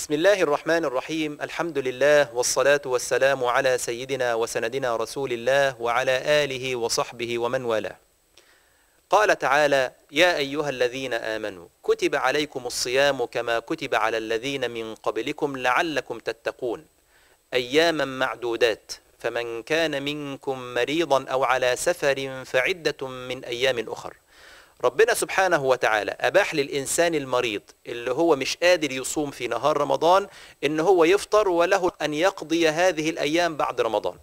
بسم الله الرحمن الرحيم الحمد لله والصلاة والسلام على سيدنا وسندنا رسول الله وعلى آله وصحبه ومن والاه قال تعالى يا أيها الذين آمنوا كتب عليكم الصيام كما كتب على الذين من قبلكم لعلكم تتقون أياما معدودات فمن كان منكم مريضا أو على سفر فعدة من أيام أخر ربنا سبحانه وتعالى أباح للإنسان المريض اللي هو مش قادر يصوم في نهار رمضان إن هو يفطر وله أن يقضي هذه الأيام بعد رمضان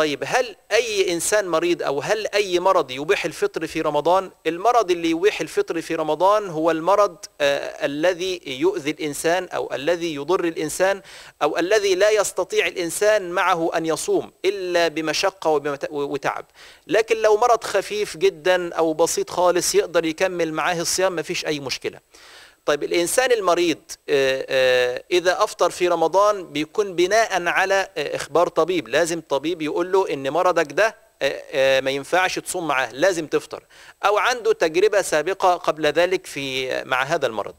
طيب هل أي إنسان مريض أو هل أي مرض يبيح الفطر في رمضان؟ المرض اللي يبيح الفطر في رمضان هو المرض آه الذي يؤذي الإنسان أو الذي يضر الإنسان أو الذي لا يستطيع الإنسان معه أن يصوم إلا بمشقة وتعب لكن لو مرض خفيف جدا أو بسيط خالص يقدر يكمل معاه الصيام ما فيش أي مشكلة طيب الإنسان المريض آه، آه، إذا أفطر في رمضان بيكون بناء على آه، إخبار طبيب لازم طبيب يقول له إن مرضك ده ما ينفعش تصوم معاه لازم تفطر أو عنده تجربة سابقة قبل ذلك في مع هذا المرض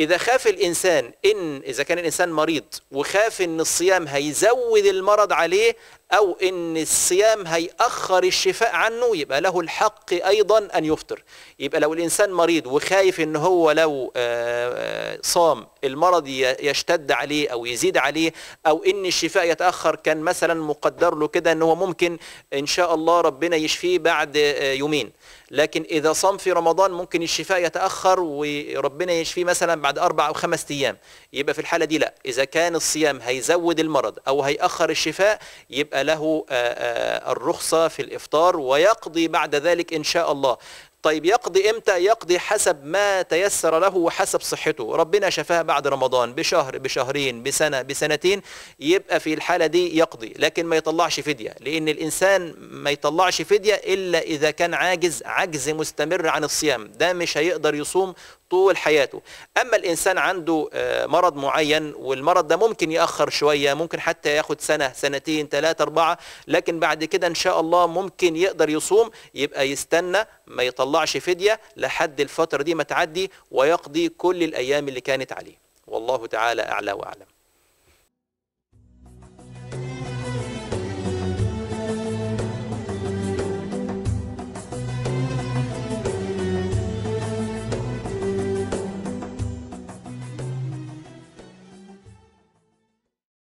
إذا خاف الإنسان إن إذا كان الإنسان مريض وخاف إن الصيام هيزود المرض عليه أو إن الصيام هيأخر الشفاء عنه يبقى له الحق أيضا أن يفطر يبقى لو الإنسان مريض وخايف إن هو لو آه، آه، صام المرض يشتد عليه أو يزيد عليه أو إن الشفاء يتأخر كان مثلا مقدر له كده إن هو ممكن إن شاء الله ربنا يشفيه بعد آه، يومين لكن إذا صام في رمضان ممكن الشفاء يتأخر وربنا يشفيه مثلا بعد أربع أو خمس أيام يبقى في الحالة دي لا إذا كان الصيام هيزود المرض أو هيأخر الشفاء يبقى يبقى له آه، آه، الرخصة في الإفطار ويقضي بعد ذلك إن شاء الله طيب يقضي امتى يقضي حسب ما تيسر له وحسب صحته ربنا شفاه بعد رمضان بشهر بشهرين بسنة بسنتين يبقى في الحالة دي يقضي لكن ما يطلعش فدية لأن الإنسان ما يطلعش فدية إلا إذا كان عاجز عجز مستمر عن الصيام ده مش هيقدر يصوم طول حياته اما الانسان عنده آه، مرض معين والمرض ده ممكن ياخر شويه ممكن حتى ياخد سنه سنتين ثلاثه اربعه لكن بعد كده ان شاء الله ممكن يقدر يصوم يبقى يستنى ما يطلعش فديه لحد الفتره دي ما تعدي ويقضي كل الايام اللي كانت عليه والله تعالى اعلى واعلم